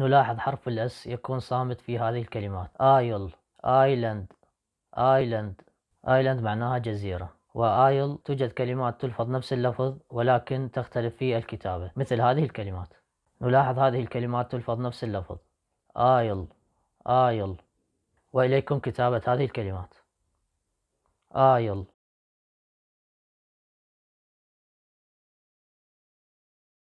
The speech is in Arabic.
نلاحظ حرف الأس يكون صامت في هذه الكلمات آيل آيلاند آيلاند آيلاند معناها جزيرة وآيل توجد كلمات تلفظ نفس اللفظ ولكن تختلف في الكتابة مثل هذه الكلمات نلاحظ هذه الكلمات تلفظ نفس اللفظ آيل آيل وإليكم كتابة هذه الكلمات آيل